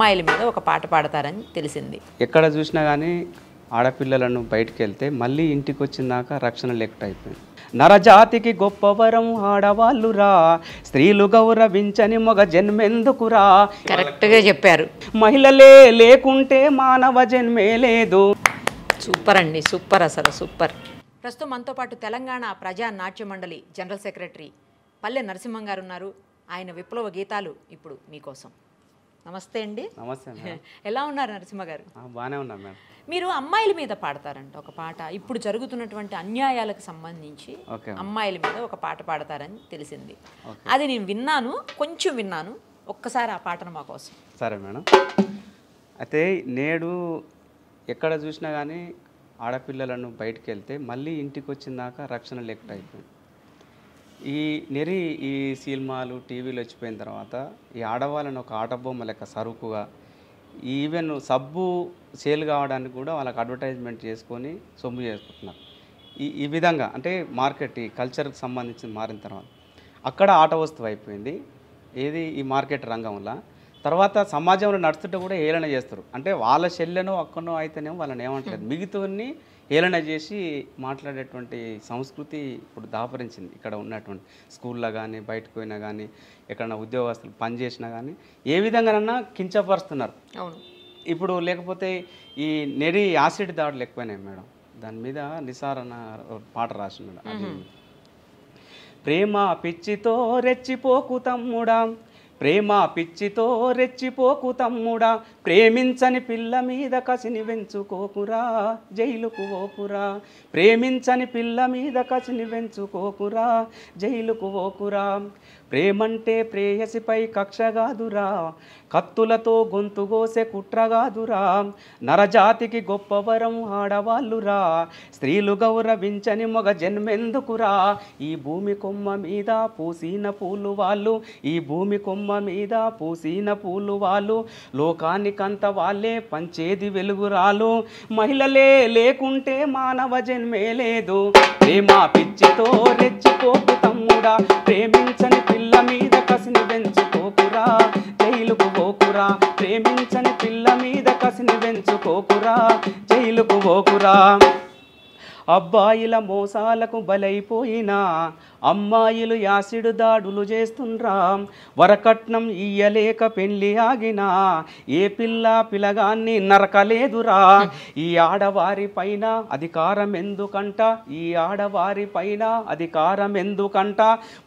అమ్మాయిల మీద ఒక పాట పాడతారని తెలిసింది ఎక్కడ చూసినా కానీ ఆడపిల్లలను బయటికి వెళ్తే మళ్ళీ ఇంటికి వచ్చిందాక రక్షణ లేకుండా నరజాతికి గొప్పవరం ఆడవాళ్ళురా స్త్రీలు గౌరవించని మగ జన్మెందుకురా కరెక్ట్గా చెప్పారు మహిళలే లేకుంటే మానవ జన్మే లేదు సూపర్ అండి సూపర్ అసలు సూపర్ ప్రస్తుతం మనతో పాటు తెలంగాణ ప్రజా నాట్య మండలి జనరల్ సెక్రటరీ పల్లె నరసింహం గారు ఉన్నారు ఆయన విప్లవ గీతాలు ఇప్పుడు మీకోసం నమస్తే అండి నమస్తే ఎలా ఉన్నారు నరసింహ గారు బాగానే ఉన్నారు మేడం మీరు అమ్మాయిల మీద పాడతారంట ఒక పాట ఇప్పుడు జరుగుతున్నటువంటి అన్యాయాలకు సంబంధించి అమ్మాయిల మీద ఒక పాట పాడతారని తెలిసింది అది నేను విన్నాను కొంచెం విన్నాను ఒక్కసారి ఆ పాటను మా కోసం సరే మేడం అయితే నేడు ఎక్కడ చూసినా కానీ ఆడపిల్లలను బయటకు వెళ్తే మళ్ళీ ఇంటికి వచ్చిందాక రక్షణ లేకుండా అయిపోయింది ఈ నెరి ఈ సినిమాలు టీవీలు వచ్చిపోయిన తర్వాత ఈ ఆడవాళ్ళని ఒక ఆటబొమ్మ లెక్క సరుకుగా ఈవెన్ సబ్బు సేల్ కావడానికి కూడా వాళ్ళకి అడ్వర్టైజ్మెంట్ చేసుకొని సొమ్ము చేసుకుంటున్నారు ఈ ఈ విధంగా అంటే మార్కెట్ ఈ కల్చర్కి సంబంధించి మారిన తర్వాత అక్కడ ఆట వస్తువు అయిపోయింది ఏది ఈ మార్కెట్ రంగంలో తర్వాత సమాజంలో నడుస్తుంటే కూడా ఏలన చేస్తారు అంటే వాళ్ళ చెల్లెనో అక్కనో అయితేనేమో వాళ్ళని ఏమంటారు మిగతాన్ని హేళన చేసి మాట్లాడేటువంటి సంస్కృతి ఇప్పుడు దాపరించింది ఇక్కడ ఉన్నటువంటి స్కూల్లో కానీ బయటకు పోయినా కానీ ఎక్కడైనా ఉద్యోగస్తులు పనిచేసినా కానీ ఏ విధంగానన్నా కించపరుస్తున్నారు అవును ఇప్పుడు లేకపోతే ఈ నెరి యాసిడ్ దాడులు ఎక్కువైనాయి మేడం దాని మీద నిసారణ పాట రాసినాడు ప్రేమ పిచ్చితో రెచ్చిపోకు తమ్ముడా ప్రేమ పిచ్చితో రెచ్చిపోకు తమ్ముడా ప్రేమించని పిల్ల మీద కసిని వెంచుకోకురా జైలుకు ఓపురా ప్రేమించని పిల్ల మీద కసిని వెంచుకోకురా జైలుకు ఓకురా ప్రేమంటే ప్రేయసిపై కక్ష కాదురా కత్తులతో గొంతు గోసే కుట్రగాదురా నరజాతికి గొప్పవరం ఆడవాళ్ళురా స్త్రీలు గౌరవించని మొగ జన్మెందుకురా ఈ భూమి కొమ్మ మీద పూసిన పూలు వాళ్ళు ఈ భూమి కొమ్మ మీద పూసిన పూలు వాళ్ళు లోకానికంత వాళ్ళే పంచేది వెలుగురాలు మహిళలే లేకుంటే మానవ జన్మే లేదు ప్రేమా పిచ్చితో రెచ్చిపోకు తమ్ముడా ప్రేమించని పిల్ల మీద కసిని పోకురా ప్రేమించని పిల్ల మీద కసిని పెంచుకోకురా జైలుకు పోకురా అబ్బాయిల మోసాలకు బలైపోయినా అమ్మాయిలు యాసిడు దాడులు చేస్తుండ్రా వరకట్నం ఇయ్యలేక పెళ్లి ఆగినా ఏ పిల్ల పిలగాన్ని నరకలేదురా ఈ ఆడవారి పైన అధికారం ఎందుకంట ఈ ఆడవారి పైన అధికారం ఎందుకంట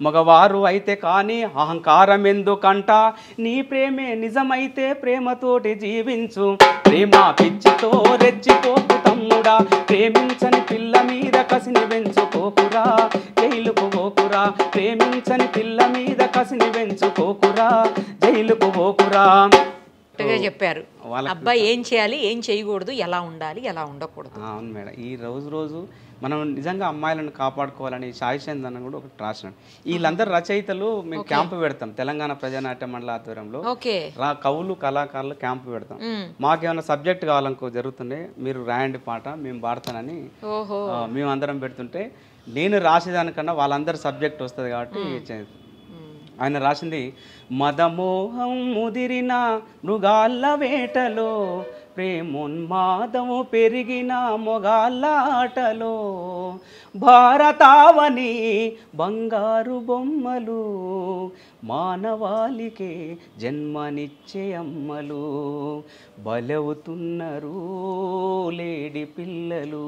మగవారు అయితే కానీ అహంకారం ఎందుకంట నీ ప్రేమే నిజమైతే ప్రేమతోటి జీవించు ప్రేమ పిచ్చితో రెచ్చిపోకు తమ్ముడా ప్రేమించని పిల్ల మీద కసిని పెంచుకోకురా జైలుకు పోకురా ప్రేమించని పిల్ల మీద కసిని పెంచుకోకురా జైలుకు పోకురా చెప్పారు వాళ్ళ అబ్బాయి ఏం చేయాలి ఏం చేయకూడదు ఎలా ఉండాలి ఎలా ఉండకూడదు అవును మేడం ఈ రోజు రోజు మనం నిజంగా అమ్మాయిలను కాపాడుకోవాలని సాయి చందన్ కూడా ఒకటి రాసినాడు వీళ్ళందరూ రచయితలు మేము క్యాంప్ పెడతాం తెలంగాణ ప్రజానాట్య మండల ఆధ్వర్యంలో కవులు కళాకారులు క్యాంపు పెడతాం మాకేమైనా సబ్జెక్ట్ కావాలనుకో జరుగుతుండే మీరు రాయండి పాట మేము పాడతానని మేము అందరం పెడుతుంటే నేను రాసేదానికన్నా వాళ్ళందరి సబ్జెక్ట్ వస్తుంది కాబట్టి ఆయన రాసింది మదమోహం ముదిరిన మృగాళ్ళ వేటలో ప్రేమోన్మాదము పెరిగిన మొగాళ్ళ ఆటలో భారతావని బంగారు బొమ్మలు మానవాళికే జన్మనిచ్చే అమ్మలు బలవుతున్నారు లేడి పిల్లలు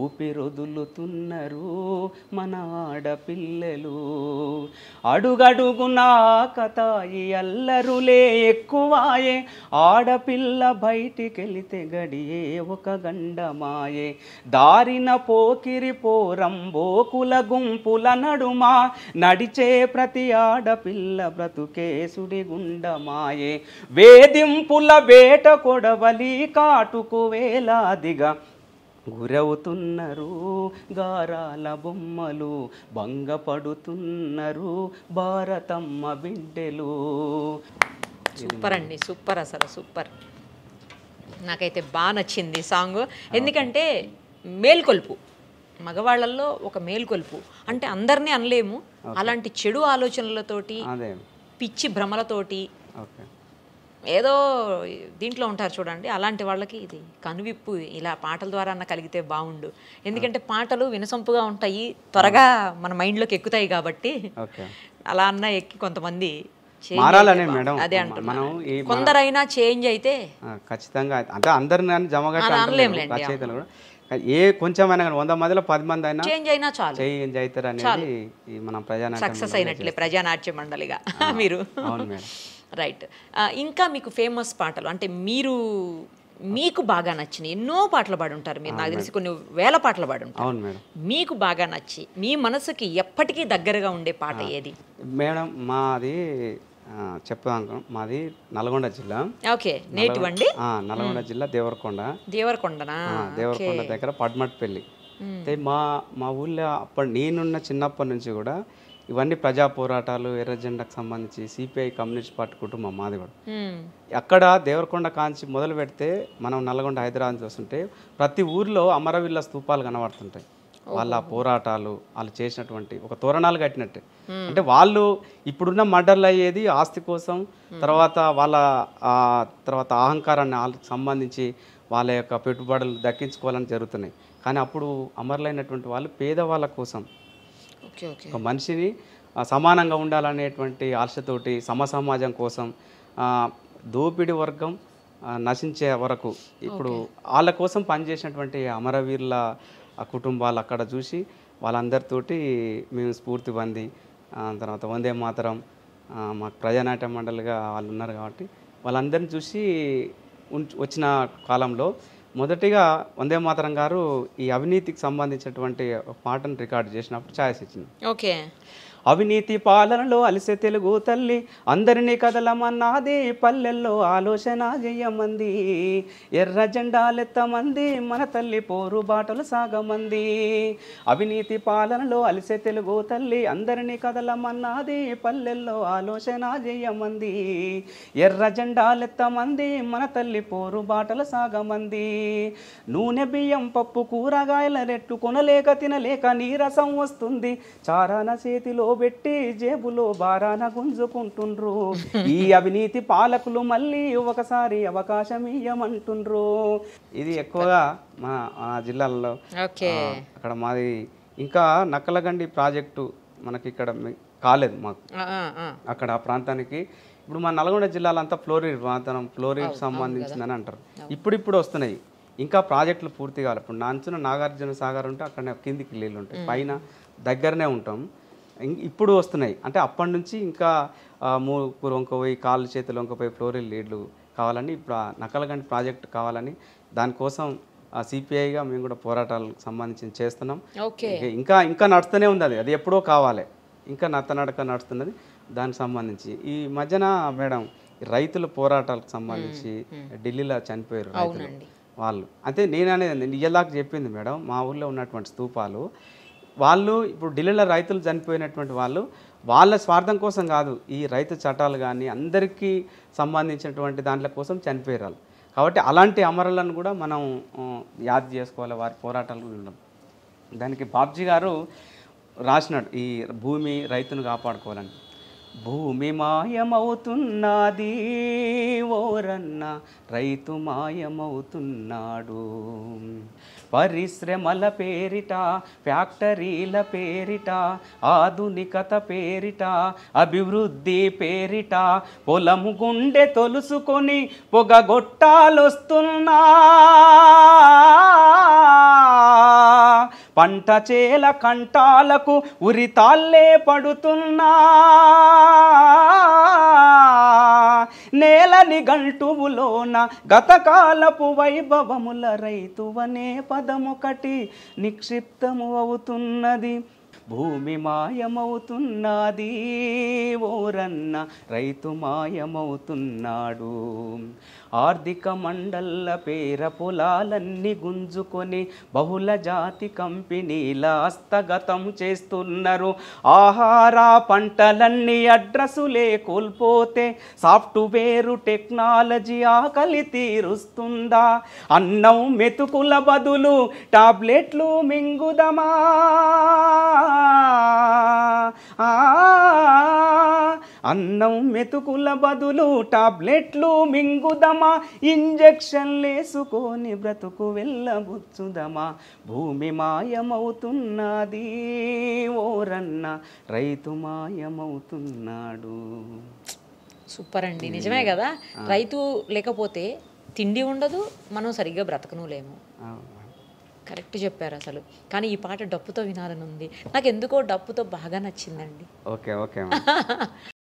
ఊపిరొదులుతున్నారు మన ఆడపిల్లలు అడుగడుగునా కథాయి అల్లరులే ఎక్కువాయే ఆడపిల్ల బయటికెళితే గడియే ఒక గండమాయే దారిన పోకిరి పోరంబోకుల గుంపుల నడుమా నడిచే ప్రతి ఆడపిల్ల పిల్ల బ్రతుకేసుడి గుండమాయే వేధింపుల వేట కొడవలి కాటుకు వేలాదిగా గురవుతున్నారు గారాల బొమ్మలు భంగపడుతున్నారు భారతమ్మ బిడ్డెలు సూపర్ అండి సూపర్ అసలు సూపర్ నాకైతే బాగా నచ్చింది సాంగ్ ఎందుకంటే మేల్కొల్పు మగవాళ్ళల్లో ఒక మేల్కొలుపు అంటే అందరినీ అనలేము అలాంటి చెడు ఆలోచనలతోటి పిచ్చి భ్రమలతోటి ఏదో దీంట్లో ఉంటారు చూడండి అలాంటి వాళ్ళకి ఇది కనువిప్పు ఇలా పాటల ద్వారా అన్న కలిగితే బాగుండు ఎందుకంటే పాటలు వినసొంపుగా ఉంటాయి త్వరగా మన మైండ్లోకి ఎక్కుతాయి కాబట్టి అలా అన్న ఎక్కి కొంతమంది అదే మనం కొందరైనా చేంజ్ అయితే ఖచ్చితంగా అంటే అందరిని జమగా కూడా ఏ కొంచెమైనా కానీ వంద మందిలో పది మంది అయినా చేంజ్ అయినా చాలు చేంజ్ అవుతారు అనేది మనం ప్రజా సక్సెస్ అయినట్లే ప్రజానాట్య మండలిగా మీరు అవును రైట్ ఇంకా మీకు ఫేమస్ పాటలు అంటే మీరు మీకు బాగా నచ్చిన ఎన్నో పాటలు పాడుంటారు మీరు నాకు తెలిసి కొన్ని వేల పాటలు పాడుంటారు అవును మేడం మీకు బాగా నచ్చి మీ మనసుకి ఎప్పటికీ దగ్గరగా ఉండే పాట ఏది మేడం మాది చెప్పాను మాది నల్గొండ జిల్లా ఓకే నేటివ్ అండి నల్గొండ జిల్లా దేవరకొండ దేవరకొండ దేవరకొండ దగ్గర పడ్మట్పల్లి మా మా ఊళ్ళో అప్పటి నేనున్న చిన్నప్పటి నుంచి కూడా ఇవన్నీ ప్రజా పోరాటాలు ఎర్ర జెండాకు సంబంధించి సిపిఐ కమ్యూనిస్ట్ పార్టీ కుటుంబం మాది కూడా అక్కడ దేవరకొండ కాంచి మొదలు పెడితే మనం నల్గొండ హైదరాబాద్ చూస్తుంటే ప్రతి ఊర్లో అమరవీళ్ళ స్థూపాలు కనబడుతుంటాయి వాళ్ళ పోరాటాలు వాళ్ళు చేసినటువంటి ఒక తోరణాలు కట్టినట్టే అంటే వాళ్ళు ఇప్పుడున్న మర్డర్లు అయ్యేది ఆస్తి కోసం తర్వాత వాళ్ళ తర్వాత అహంకారాన్ని వాళ్ళకి సంబంధించి వాళ్ళ యొక్క పెట్టుబడులు దక్కించుకోవాలని జరుగుతున్నాయి కానీ అప్పుడు అమరులైనటువంటి వాళ్ళు పేదవాళ్ళ కోసం ఒక మనిషిని సమానంగా ఉండాలనేటువంటి ఆశతోటి సమ సమాజం కోసం దోపిడి వర్గం నశించే వరకు ఇప్పుడు వాళ్ళ కోసం పనిచేసినటువంటి అమరవీరుల ఆ కుటుంబాలు అక్కడ చూసి వాళ్ళందరితోటి మేము స్ఫూర్తి పొంది తర్వాత వందే మాతరం మాకు ప్రజానాట్య మండలిగా వాళ్ళు ఉన్నారు కాబట్టి వాళ్ళందరిని చూసి వచ్చిన కాలంలో మొదటిగా వందే మాతరం గారు ఈ అవినీతికి సంబంధించినటువంటి పాటను రికార్డు చేసినప్పుడు ఛాయస్ ఇచ్చింది ఓకే అవినీతి పాలనలో అలిసే తెలుగు తల్లి అందరినీ కదలమన్నాది పల్లెల్లో ఆలోచన చేయమంది ఎర్ర జెండాలెత్తమంది మన తల్లి పోరు బాటలు సాగమంది అవినీతి పాలనలో అలిసే తెలుగు తల్లి అందరినీ కదలమన్నాది పల్లెల్లో ఆలోచన చేయమంది ఎర్ర జెండాలెత్తమంది మన తల్లి పోరు బాటలు సాగమంది నూనె బియ్యం పప్పు కూరగాయల రెట్టు కొనలేక తినలేక నీరసం వస్తుంది చారాన చేతిలో పెట్టి జేబులో బారాన గుంజుకుంటుండ్రు ఈ అవినీతి పాలకులు మళ్ళీ ఒకసారి అవకాశం ఇయ్యమంటుండ్రు ఇది ఎక్కువగా మా జిల్లాలలో అక్కడ మాది ఇంకా నక్కలగండి ప్రాజెక్టు మనకి ఇక్కడ కాలేదు మాకు అక్కడ ఆ ప్రాంతానికి ఇప్పుడు మా నల్గొండ జిల్లాలంతా ఫ్లోరిడ్ ప్రాంతం ఫ్లోరిడ్ సంబంధించిందని అంటారు ఇప్పుడిప్పుడు వస్తున్నాయి ఇంకా ప్రాజెక్టులు పూర్తి కావాలి ఇప్పుడు నాంచున నాగార్జున సాగర్ ఉంటే అక్కడ కిందికి నీళ్ళు ఉంటాయి పైన దగ్గరనే ఉంటాం ఇప్పుడు వస్తున్నాయి అంటే అప్పటి నుంచి ఇంకా మూకు వంకపోయి కాళ్ళు చేతులు వంకపోయి ఫ్లోరిల్ లీడ్లు కావాలని ఇప్పుడు నకలగండి ప్రాజెక్ట్ కావాలని దానికోసం సిపిఐగా మేము కూడా పోరాటాలకు సంబంధించి చేస్తున్నాం ఇంకా ఇంకా నడుస్తూనే ఉంది అది అది ఎప్పుడో కావాలి ఇంకా నడక నడుస్తున్నది దానికి సంబంధించి ఈ మధ్యన మేడం రైతుల పోరాటాలకు సంబంధించి ఢిల్లీలో చనిపోయారు రైతులు వాళ్ళు అంటే నేను అనేది ఇయ్యలాగా చెప్పింది మేడం మా ఊళ్ళో ఉన్నటువంటి స్తూపాలు వాళ్ళు ఇప్పుడు ఢిల్లీలో రైతులు చనిపోయినటువంటి వాళ్ళు వాళ్ళ స్వార్థం కోసం కాదు ఈ రైతు చట్టాలు కానీ అందరికీ సంబంధించినటువంటి దాంట్ల కోసం చనిపోయారు కాబట్టి అలాంటి అమరులను కూడా మనం యాద్ చేసుకోవాలి వారి పోరాటాలు ఉండడం దానికి బాబ్జీ గారు రాసినాడు ఈ భూమి రైతును కాపాడుకోవాలని భూమి మాయమవుతున్నది ఓరన్న రైతు మాయమవుతున్నాడు పరిశ్రమల పేరిట ఫ్యాక్టరీల పేరిట ఆధునికత పేరిట అభివృద్ధి పేరిట పొలము గుండె తొలుసుకొని పొగగొట్టాలొస్తున్నా పంట చేల కంటాలకు ఉరితాళ్ళే పడుతున్నా నేలని గంటువులోన గతకాలపు వైభవముల రైతువనే పదమొకటి నిక్షిప్తము అవుతున్నది భూమి మాయమవుతున్నది ఓరన్న రైతు మాయమవుతున్నాడు ఆర్థిక మండళ్ళ పేర పొలాలన్నీ గుంజుకొని బహుళ జాతి కంపెనీల హస్తగతం చేస్తున్నారు ఆహార పంటలన్నీ అడ్రస్సులే కోల్పోతే సాఫ్ట్వేరు టెక్నాలజీ ఆకలి తీరుస్తుందా అన్నం మెతుకుల బదులు టాబ్లెట్లు మింగుదమా అన్నం మెతుకుల బదులు టాబ్లెట్లు మింగుదమా లేసుకొని బ్రతుకు వెళ్ళబుచ్చుదమా భూమి మాయమవుతున్నది ఓరన్న రైతు మాయమవుతున్నాడు సూపర్ అండి నిజమే కదా రైతు లేకపోతే తిండి ఉండదు మనం సరిగ్గా బ్రతకను లేము కరెక్ట్ చెప్పారు అసలు కానీ ఈ పాట డప్పుతో వినాలని ఉంది నాకు ఎందుకో డప్పుతో బాగా నచ్చిందండి ఓకే ఓకే